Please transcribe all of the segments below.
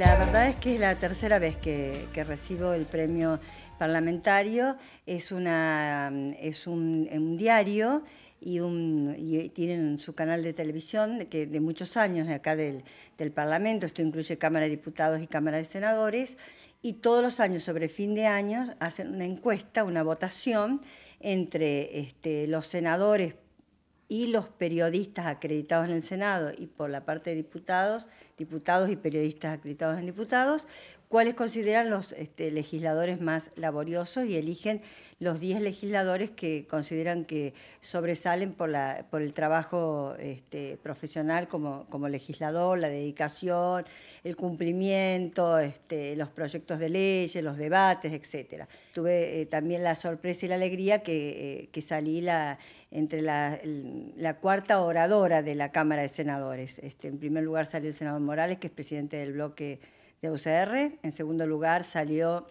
La verdad es que es la tercera vez que, recibo el premio parlamentario. Es, una, es un, diario y, tienen su canal de televisión de, que, de muchos años acá del, Parlamento, esto incluye Cámara de Diputados y Cámara de Senadores, y todos los años, sobre fin de año, hacen una encuesta, una votación entre este, los senadores y los periodistas acreditados en el Senado y por la parte de diputados, diputados y periodistas acreditados en diputados, cuáles consideran los este, legisladores más laboriosos y eligen los 10 legisladores que consideran que sobresalen por, el trabajo este, profesional como, legislador, la dedicación, el cumplimiento, este, los proyectos de leyes, los debates, etc. Tuve eh, también la sorpresa y la alegría que, eh, salí entre la, la, cuarta oradora de la Cámara de Senadores. en primer lugar salió el senador Morales, que es presidente del bloque de UCR. En segundo lugar salió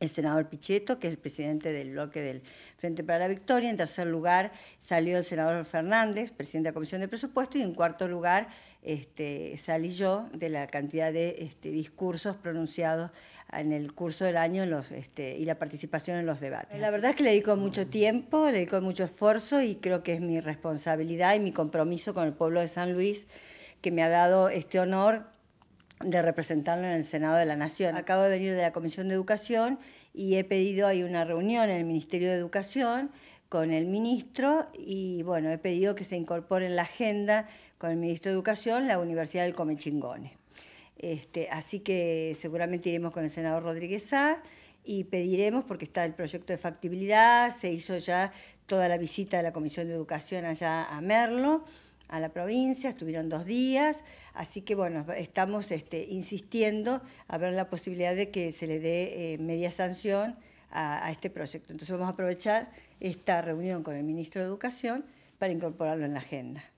el senador Pichetto, que es el presidente del bloque del Frente para la Victoria. En tercer lugar salió el senador Fernández, presidente de la Comisión de Presupuesto. Y en cuarto lugar este, salí yo de la cantidad de este, discursos pronunciados en el curso del año este, y la participación en los debates. La verdad es que le dedico mucho mm. tiempo, le dedico mucho esfuerzo y creo que es mi responsabilidad y mi compromiso con el pueblo de San Luis que me ha dado este honor de representarlo en el Senado de la Nación. Acabo de venir de la Comisión de Educación y he pedido, hay una reunión en el Ministerio de Educación con el ministro y bueno, he pedido que se incorpore en la agenda con el ministro de Educación la Universidad del Comechingone. Este, así que seguramente iremos con el senador Rodríguez A y pediremos, porque está el proyecto de factibilidad, se hizo ya toda la visita de la Comisión de Educación allá a Merlo, a la provincia, estuvieron dos días, así que bueno, estamos este, insistiendo a ver la posibilidad de que se le dé eh, media sanción a, este proyecto. Entonces vamos a aprovechar esta reunión con el ministro de Educación para incorporarlo en la agenda.